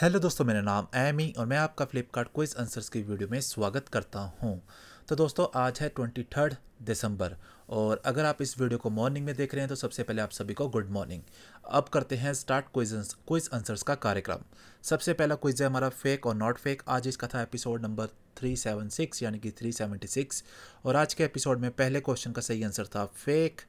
hello दोस्तों मेरा नाम एमी और मैं आपका फ्लिपकार्ट क्विज आंसर्स की वीडियो में स्वागत करता हूं तो दोस्तों आज है ट्वेंटी थर्ड दिसंबर और अगर आप इस वीडियो को मॉर्निंग में देख रहे हैं तो सबसे पहले आप सभी को गुड मॉर्निंग अब करते हैं स्टार्ट क्विज क्विज आंसर्स का कार्यक्रम सबसे पहला क्विज है हमारा फेक और नॉट फेक आज इसका था एपिसोड नंबर 376 यानी कि 376 और आज के एपिसोड में पहले क्वेश्चन का सही आंसर था फेक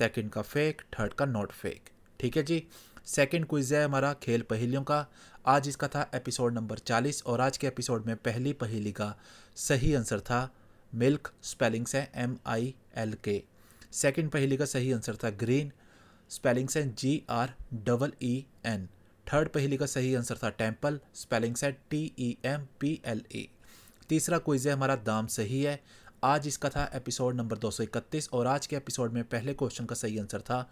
सेकेंड का फेक थर्ड का नॉट फेक ठीक है जी सेकंड क्विज़ है हमारा खेल पहेलियों का आज इसका था एपिसोड नंबर 40 और आज के एपिसोड में पहली पहेली का सही आंसर था मिल्क स्पेलिंग्स है M I L K second पहेली का सही आंसर था ग्रीन स्पेलिंग्स है G R double E N third पहेली का सही आंसर था टेम्पल स्पेलिंग्स है T E M P L E तीसरा क्विज़ है हमारा दाम सही है आज इसका था एपिसोड नंबर 231 और आज के एपिसोड में पहले क्वेश्चन का सही आंसर था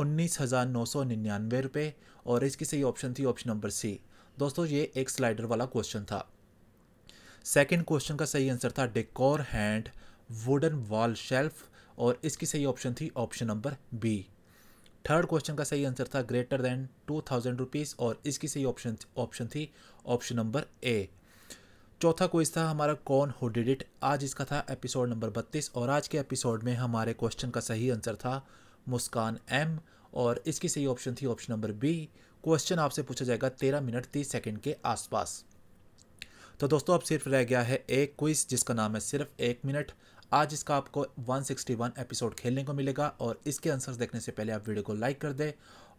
उन्नीस हज़ार नौ सौ निन्यानवे रुपये और इसकी सही ऑप्शन थी ऑप्शन नंबर सी दोस्तों ये एक स्लाइडर वाला क्वेश्चन था सेकेंड क्वेश्चन का सही आंसर था decor hand wooden wall shelf और इसकी सही ऑप्शन थी option number B third question का सही आंसर था greater than two thousand rupees और इसकी सही ऑप्शन ऑप्शन थी ऑप्शन नंबर ए चौथा क्वेश्चन था हमारा कौन हो डिडिट आज इसका था एपिसोड नंबर बत्तीस और आज के एपिसोड में हमारे क्वेश्चन का सही आंसर था मुस्कान एम और इसकी सही ऑप्शन थी ऑप्शन नंबर बी क्वेश्चन आपसे पूछा जाएगा तेरह मिनट तीस सेकेंड के आसपास तो दोस्तों अब सिर्फ रह गया है एक क्विज जिसका नाम है सिर्फ एक मिनट आज इसका आपको 161 एपिसोड खेलने को मिलेगा और इसके आंसर्स देखने से पहले आप वीडियो को लाइक कर दें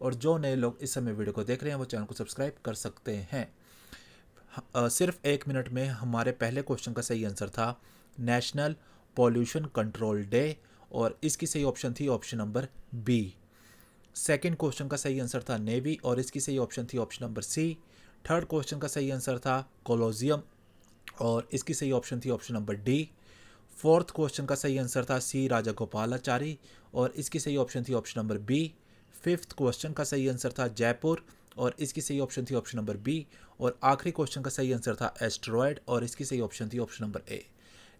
और जो नए लोग इस समय वीडियो को देख रहे हैं वो चैनल को सब्सक्राइब कर सकते हैं सिर्फ एक मिनट में हमारे पहले क्वेश्चन का सही आंसर था नेशनल पॉल्यूशन कंट्रोल डे और इसकी सही ऑप्शन थी option number B second question का सही आंसर था नेवी और इसकी सही ऑप्शन थी option number C third question का सही आंसर था कोलोजियम और इसकी सही ऑप्शन थी option number D fourth question का सही आंसर था सी राजा गोपालाचारी और इसकी सही ऑप्शन थी option number B fifth question का सही आंसर था जयपुर और इसकी सही ऑप्शन थी ऑप्शन नंबर बी और आखिरी क्वेश्चन का सही आंसर था एस्ट्रॉयड और इसकी सही ऑप्शन थी ऑप्शन नंबर ए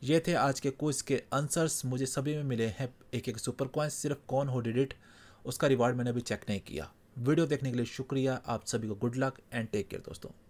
ये थे आज के क्विज के आंसर्स मुझे सभी में मिले हैं एक एक सुपर क्वाइंस सिर्फ कौन हो डिडिट उसका रिवार्ड मैंने अभी चेक नहीं किया वीडियो देखने के लिए शुक्रिया आप सभी को good luck and take care दोस्तों